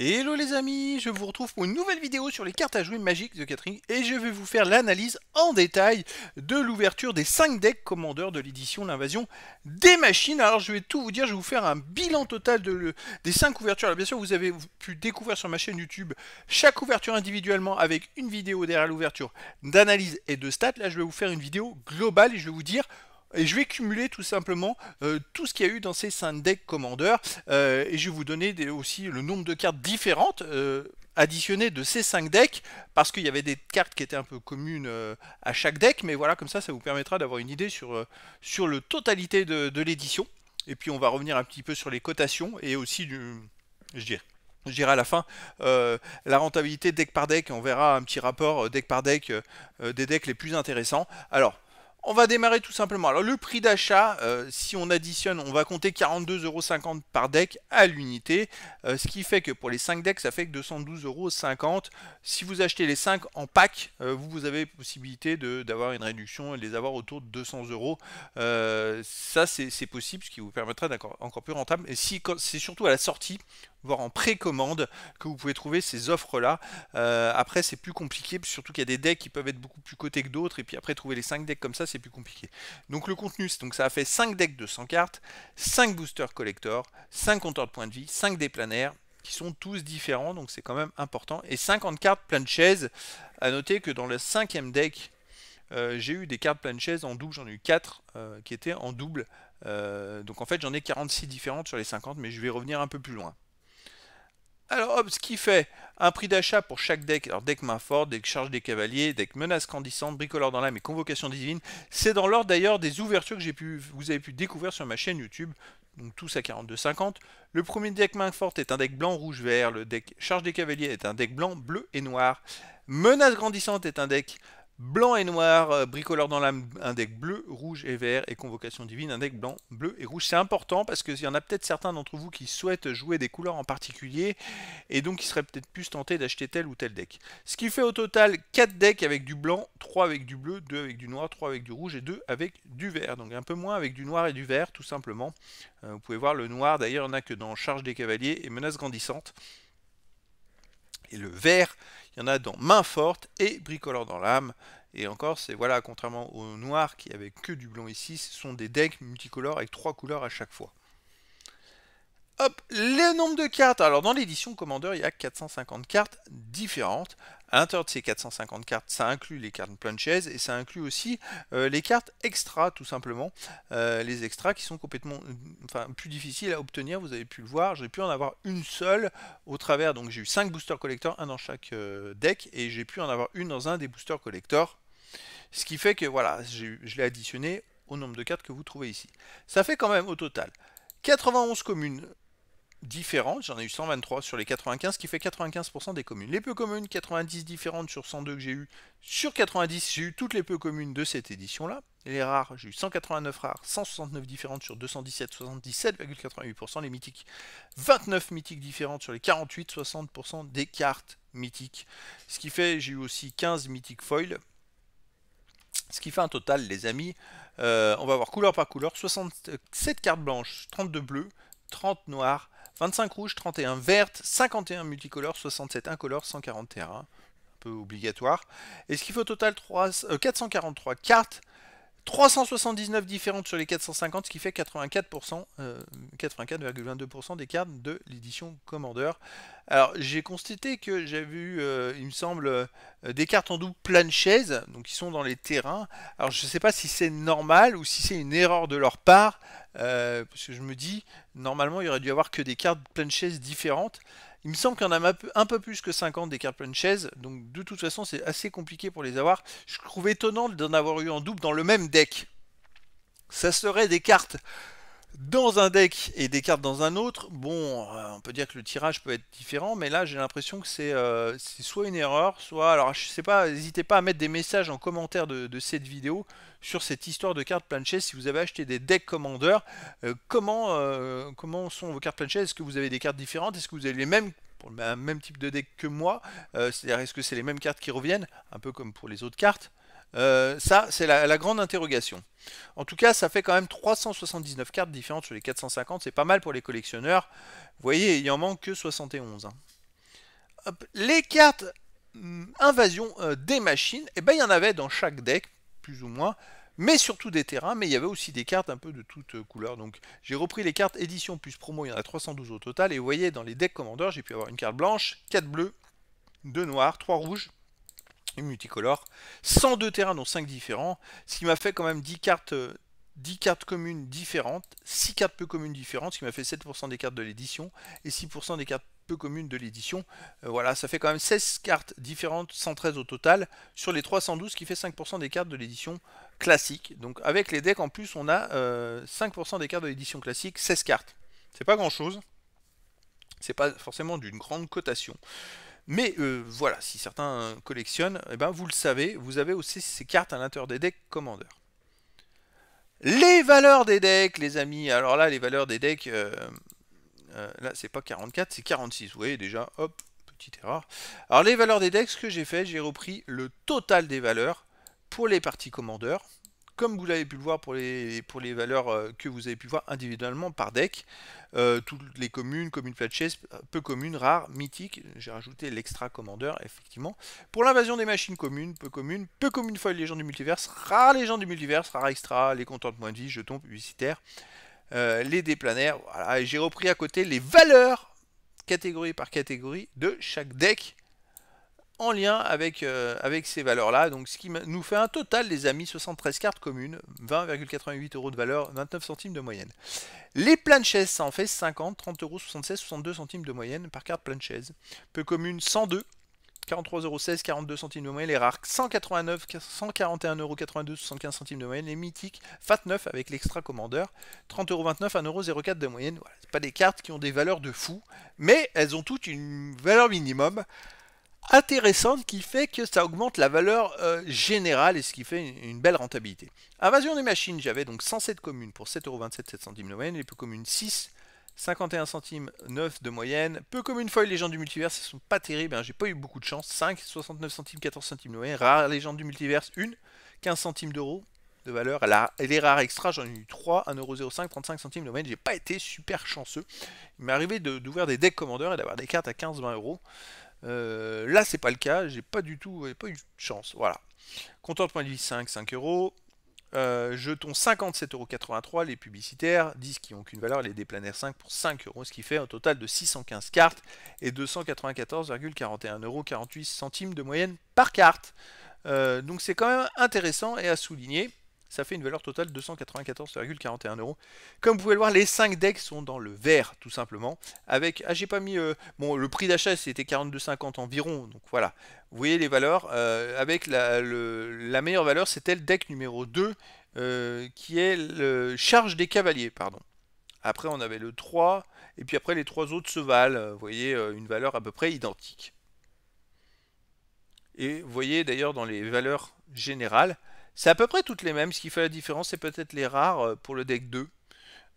Hello les amis, je vous retrouve pour une nouvelle vidéo sur les cartes à jouer magiques de Catherine et je vais vous faire l'analyse en détail de l'ouverture des 5 decks commandeurs de l'édition L'invasion des machines. Alors je vais tout vous dire, je vais vous faire un bilan total des 5 ouvertures. Alors bien sûr vous avez pu découvrir sur ma chaîne YouTube chaque ouverture individuellement avec une vidéo derrière l'ouverture d'analyse et de stats. Là je vais vous faire une vidéo globale et je vais vous dire et je vais cumuler tout simplement euh, tout ce qu'il y a eu dans ces 5 decks commandeurs euh, et je vais vous donner aussi le nombre de cartes différentes euh, additionnées de ces 5 decks parce qu'il y avait des cartes qui étaient un peu communes à chaque deck mais voilà comme ça ça vous permettra d'avoir une idée sur, sur le totalité de, l'édition et puis on va revenir un petit peu sur les cotations et aussi du je dirais à la fin, la rentabilité deck par deck, on verra un petit rapport deck par deck des decks les plus intéressants. Alors, on va démarrer tout simplement. Alors le prix d'achat, euh, si on additionne, on va compter 42,50€ par deck à l'unité. Euh, ce qui fait que pour les 5 decks, ça fait que 212,50€. Si vous achetez les 5 en pack, euh, vous, vous, avez possibilité d'avoir une réduction et de les avoir autour de 200€. ça c'est possible, ce qui vous permettra d'être encore plus rentable. Et si c'est surtout à la sortie voire en précommande, que vous pouvez trouver ces offres-là. Euh, après, c'est plus compliqué, surtout qu'il y a des decks qui peuvent être beaucoup plus cotés que d'autres, et puis après, trouver les 5 decks comme ça, c'est plus compliqué. Donc le contenu, donc ça a fait 5 decks de 100 cartes, 5 boosters collector, 5 compteurs de points de vie, 5 déplanaires, qui sont tous différents, donc c'est quand même important, et 50 cartes plein de chaises. à noter que dans le 5 cinquième deck, euh, j'ai eu des cartes plein de chaises en double, j'en ai eu 4 euh, qui étaient en double. donc en fait j'en ai 46 différentes sur les 50, mais je vais revenir un peu plus loin. Alors hop, ce qui fait un prix d'achat pour chaque deck, alors deck main forte, deck charge des cavaliers, deck menace grandissante, bricoleur dans l'âme et convocation divine. C'est dans l'ordre d'ailleurs des ouvertures que j'ai pu, vous avez pu découvrir sur ma chaîne YouTube, donc tous à 42,50. Le premier deck main forte est un deck blanc, rouge, vert. Le deck charge des cavaliers est un deck blanc, bleu et noir. Menace grandissante est un deck blanc et noir, euh, bricoleur dans l'âme, un deck bleu, rouge et vert, et convocation divine, un deck blanc, bleu et rouge. C'est important parce qu'il y en a peut-être certains d'entre vous qui souhaitent jouer des couleurs en particulier, et donc qui seraient peut-être plus tentés d'acheter tel ou tel deck. Ce qui fait au total 4 decks avec du blanc, 3 avec du bleu, 2 avec du noir, 3 avec du rouge et 2 avec du vert. Donc un peu moins avec du noir et du vert, tout simplement. Euh, vous pouvez voir le noir, d'ailleurs, en a que dans Charge des Cavaliers et Menace Grandissante et le vert, il y en a dans Main forte et Bricoleur dans l'âme. Et encore, c'est voilà, contrairement au noir qui avait que du blanc ici, ce sont des decks multicolores avec trois couleurs à chaque fois. Hop, les nombres de cartes. Alors dans l'édition Commander, il y a 450 cartes différentes. À l'intérieur de ces 450 cartes, ça inclut les cartes planches et ça inclut aussi euh, les cartes extra, tout simplement. Euh, les extras qui sont complètement euh, enfin, plus difficiles à obtenir, vous avez pu le voir. J'ai pu en avoir une seule au travers. Donc j'ai eu 5 boosters collector, un dans chaque deck, et j'ai pu en avoir une dans un des boosters collector. Ce qui fait que voilà, je l'ai additionné au nombre de cartes que vous trouvez ici. Ça fait quand même au total 91 communes différentes, j'en ai eu 123 sur les 95, ce qui fait 95% des communes. Les peu communes, 90 différentes sur 102 que j'ai eu. Sur 90, j'ai eu toutes les peu communes de cette édition-là. Les rares, j'ai eu 189 rares, 169 différentes sur 217, 77,88%. Les mythiques, 29 mythiques différentes sur les 48, 60% des cartes mythiques. Ce qui fait, j'ai eu aussi 15 mythiques foil. Ce qui fait un total, les amis, euh, on va voir couleur par couleur, 67 cartes blanches, 32 bleues, 30 noires 25 rouges, 31 vertes, 51 multicolores, 67 incolores, 140 terrains. Un peu obligatoire. Et ce qu'il faut au total 443 euh, cartes 379 différentes sur les 450, ce qui fait 84,22% euh, des cartes de l'édition Commander. Alors j'ai constaté que j'ai vu euh, il me semble, euh, des cartes en double plein de chaises, donc qui sont dans les terrains. Alors je ne sais pas si c'est normal ou si c'est une erreur de leur part, parce que je me dis, normalement il y aurait dû y avoir que des cartes plein chaises différentes. Il me semble qu'il y en a un peu plus que 50 des cartes chaise, donc de toute façon c'est assez compliqué pour les avoir. Je trouve étonnant d'en avoir eu en double dans le même deck. Ça serait des cartes dans un deck et des cartes dans un autre, bon, euh, on peut dire que le tirage peut être différent, mais là j'ai l'impression que euh, c'est soit une erreur, soit... Alors je sais pas, n'hésitez pas à mettre des messages en commentaire de, cette vidéo sur cette histoire de cartes planches si vous avez acheté des decks commandeurs, euh, comment, comment sont vos cartes planches est-ce que vous avez des cartes différentes, est-ce que vous avez les mêmes pour le même type de deck que moi, c'est-à-dire est-ce que c'est les mêmes cartes qui reviennent, un peu comme pour les autres cartes, euh, ça, c'est la, grande interrogation. En tout cas, ça fait quand même 379 cartes différentes sur les 450. C'est pas mal pour les collectionneurs. Vous voyez, il en manque que 71. Hein. Les cartes hum, invasion euh, des machines, Et eh ben, il y en avait dans chaque deck, plus ou moins. Mais surtout des terrains, mais il y avait aussi des cartes un peu de toutes euh, couleurs. Donc j'ai repris les cartes édition plus promo, il y en a 312 au total. Et vous voyez, dans les decks commandeurs, j'ai pu avoir une carte blanche, 4 bleues, 2 noires, 3 rouges, multicolore, 102 terrains dont 5 différents, ce qui m'a fait quand même 10 cartes, 10 euh, cartes communes différentes, 6 cartes peu communes différentes, ce qui m'a fait 7% des cartes de l'édition et 6% des cartes peu communes de l'édition. Euh, voilà, ça fait quand même 16 cartes différentes, 113 au total, sur les 312 qui fait 5% des cartes de l'édition classique. Donc avec les decks en plus on a 5% euh, des cartes de l'édition classique, 16 cartes. C'est pas grand chose. C'est pas forcément d'une grande cotation. Mais euh, voilà, si certains collectionnent, eh ben vous le savez, vous avez aussi ces cartes à l'intérieur des decks commandeurs. Les valeurs des decks, les amis. Alors là, les valeurs des decks, euh, euh, là c'est pas 44, c'est 46. Vous voyez déjà, hop, petite erreur. Alors les valeurs des decks, ce que j'ai fait, j'ai repris le total des valeurs pour les parties commandeurs comme vous l'avez pu le voir pour les, pour les valeurs euh, que vous avez pu voir individuellement par deck, euh, toutes les communes, communes flatchesses, euh, peu communes, rares, mythiques, j'ai rajouté l'extra commandeur, effectivement. Pour l'invasion des machines communes, peu communes, peu communes fois légende du multiverse, rare les du multiverse, rares extra, les contentes de moins de vie, jetons publicitaires, les déplanaires, voilà, j'ai repris à côté les valeurs catégorie par catégorie de chaque deck en lien avec, euh, avec ces valeurs-là. Donc ce qui nous fait un total, les amis, 73 cartes communes, 20,88 euros de valeur, 29 centimes de moyenne. Les de chaises, ça en fait 50, 30 euros, 76, 62 centimes de moyenne par carte de Peu commune, 102. 43,16€, 42 centimes de moyenne, les rares 189, 141,82€, 75 centimes de moyenne, les mythiques, FAT 9 avec l'extra commandeur, 30,29€, 04 de moyenne. Voilà, pas des cartes qui ont des valeurs de fou, mais elles ont toutes une valeur minimum intéressante qui fait que ça augmente la valeur euh, générale et ce qui fait une, belle rentabilité. Invasion des machines, j'avais donc 107 communes pour 7,27€ 7 centimes de moyenne, les peu communes 6, 51 centimes 9 de moyenne, peu communes foil légendes du multivers, ce sont pas terribles, hein. j'ai pas eu beaucoup de chance, 5, centimes, 14 centimes de moyenne, rare légende du multivers, 1, 15 centimes d'euros de valeur, la, les rares extra j'en ai eu 3, 1,05€, 35 centimes de moyenne, j'ai pas été super chanceux, il m'est arrivé d'ouvrir des decks commandeurs et d'avoir des cartes à 15-20 euh, là, c'est pas le cas, j'ai pas du tout, pas eu de chance. Voilà. Compteur de point de vie 5, 5 euros. Euh, jetons 57,83 euros, les publicitaires, 10 qui n'ont qu'une valeur, les déplanaires 5 pour 5 euros, ce qui fait un total de 615 cartes et euros, 294,41 48 centimes de moyenne par carte. Euh, donc c'est quand même intéressant et à souligner ça fait une valeur totale de 294,41 euros. Comme vous pouvez le voir, les 5 decks sont dans le vert, tout simplement. Avec, ah j'ai pas mis, euh, bon le prix d'achat c'était 42,50 environ, donc voilà. Vous voyez les valeurs, euh, avec la, meilleure valeur c'était le deck numéro 2, euh, qui est le charge des cavaliers, pardon. Après on avait le 3, et puis après les 3 autres se valent, vous voyez une valeur à peu près identique. Et vous voyez d'ailleurs dans les valeurs générales, c'est à peu près toutes les mêmes. Ce qui fait la différence, c'est peut-être les rares euh, pour le deck 2.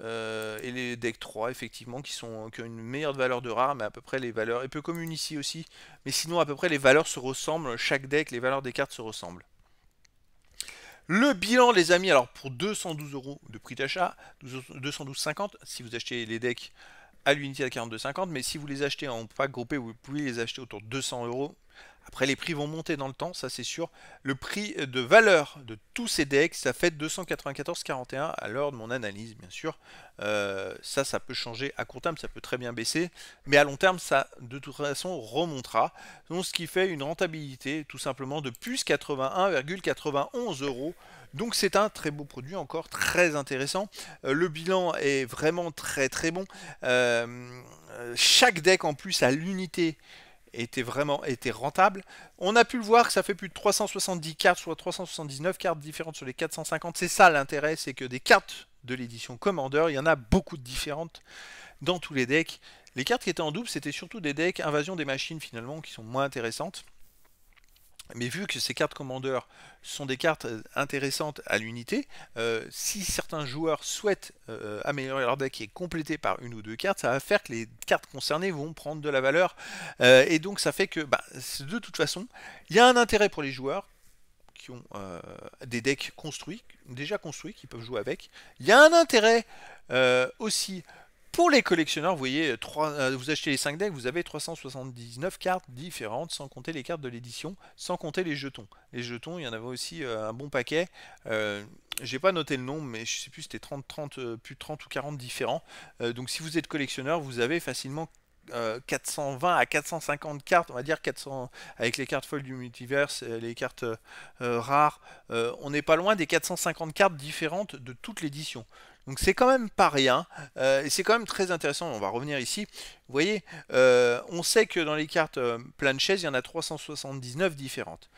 Euh, et les decks 3 effectivement qui sont euh, qui ont une meilleure valeur de rare mais à peu près les valeurs et peu commune ici aussi mais sinon à peu près les valeurs se ressemblent chaque deck les valeurs des cartes se ressemblent le bilan les amis alors pour 212 euros de prix d'achat 212,50 si vous achetez les decks à l'unité à 42,50 mais si vous les achetez en pack groupé vous pouvez les acheter autour de 200 euros après, les prix vont monter dans le temps, ça c'est sûr. Le prix de valeur de tous ces decks, ça fait 294,41 à l'heure de mon analyse, bien sûr. Euh, ça, ça peut changer à court terme, ça peut très bien baisser. Mais à long terme, ça, de toute façon, remontera. Donc, ce qui fait une rentabilité, tout simplement, de plus 81,91 euros. Donc c'est un très beau produit encore, très intéressant. Euh, le bilan est vraiment très très bon. Euh, chaque deck en plus à l'unité était vraiment était rentable. On a pu le voir que ça fait plus de 370 cartes, soit 379 cartes différentes sur les 450. C'est ça l'intérêt, c'est que des cartes de l'édition Commander, il y en a beaucoup de différentes dans tous les decks. Les cartes qui étaient en double, c'était surtout des decks invasion des machines finalement qui sont moins intéressantes. Mais vu que ces cartes commandeurs sont des cartes euh, intéressantes à l'unité, euh, si certains joueurs souhaitent euh, améliorer leur deck et compléter par une ou deux cartes, ça va faire que les cartes concernées vont prendre de la valeur. et donc ça fait que bah, de toute façon, il y a un intérêt pour les joueurs qui ont des decks construits, déjà construits, qui peuvent jouer avec. Il y a un intérêt aussi pour les collectionneurs, vous voyez, euh, euh, vous achetez les 5 decks, vous avez 379 cartes différentes, sans compter les cartes de l'édition, sans compter les jetons. Les jetons, il y en avait aussi euh, un bon paquet. je j'ai pas noté le nombre, mais je sais plus, c'était 30, 30, plus 30 ou 40 différents. donc si vous êtes collectionneur, vous avez facilement 420 à 450 cartes, on va dire 400 avec les cartes folles du multiverse, les cartes rares, on n'est pas loin des 450 cartes différentes de toute l'édition. Donc c'est quand même pas rien, euh, et c'est quand même très intéressant, on va revenir ici. Vous voyez, euh, on sait que dans les cartes euh, plein de chaises, il y en a 379 différentes.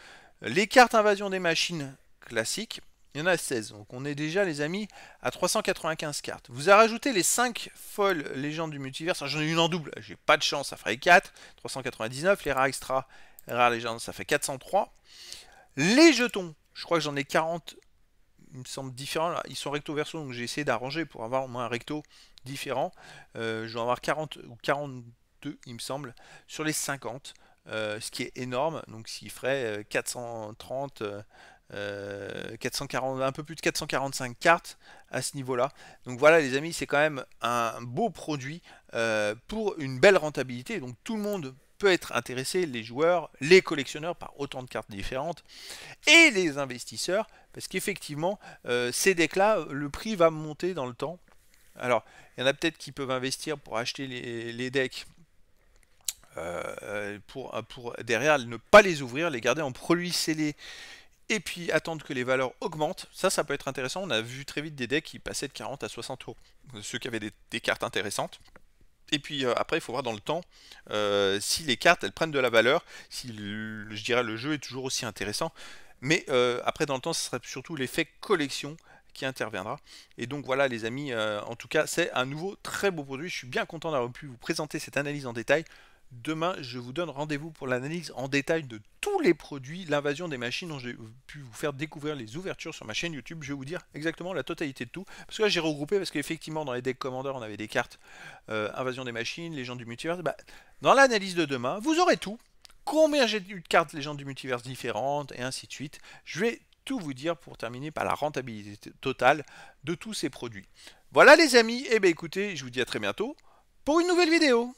Les cartes invasion des machines classiques, il y en a 16. Donc on est déjà, les amis, à 395 cartes. Vous avez rajouté les 5 folles légendes du multivers. J'en ai une en double, j'ai pas de chance, ça ferait 4. 399, les rares extra, rares légendes, ça fait 403. Les jetons, je crois que j'en ai 40 il me semble différent. Ils sont recto verso, donc j'ai essayé d'arranger pour avoir au moins un recto différent. Euh, je dois avoir 40 ou 42, il me semble, sur les 50, euh, ce qui est énorme. Donc, ce qui ferait 430, euh, 440, un peu plus de 445 cartes à ce niveau-là. Donc voilà les amis, c'est quand même un beau produit pour une belle rentabilité. Donc tout le monde être intéressé les joueurs, les collectionneurs par autant de cartes différentes et les investisseurs parce qu'effectivement euh, ces decks-là, le prix va monter dans le temps. Alors, il y en a peut-être qui peuvent investir pour acheter les, decks euh, pour, pour derrière ne pas les ouvrir, les garder en produit scellés et puis attendre que les valeurs augmentent. Ça, ça peut être intéressant. On a vu très vite des decks qui passaient de 40 à 60 euros, ceux qui avaient des, des cartes intéressantes. Et puis euh, après, il faut voir dans le temps euh, si les cartes elles prennent de la valeur, si je dirais le jeu est toujours aussi intéressant. Mais euh, après, dans le temps, ce serait surtout l'effet collection qui interviendra. Et donc voilà les amis, en tout cas c'est un nouveau très beau produit. Je suis bien content d'avoir pu vous présenter cette analyse en détail. Demain, je vous donne rendez-vous pour l'analyse en détail de tous les produits, l'invasion des machines dont j'ai pu vous faire découvrir les ouvertures sur ma chaîne YouTube. Je vais vous dire exactement la totalité de tout. Parce que là, j'ai regroupé, parce qu'effectivement, dans les decks commandeurs, on avait des cartes euh, invasion des machines, légendes du multivers. Bah, dans l'analyse de demain, vous aurez tout. Combien j'ai eu de cartes légendes du multivers différentes, et ainsi de suite. Je vais tout vous dire pour terminer par la rentabilité totale de tous ces produits. Voilà les amis, et eh bien écoutez, je vous dis à très bientôt pour une nouvelle vidéo.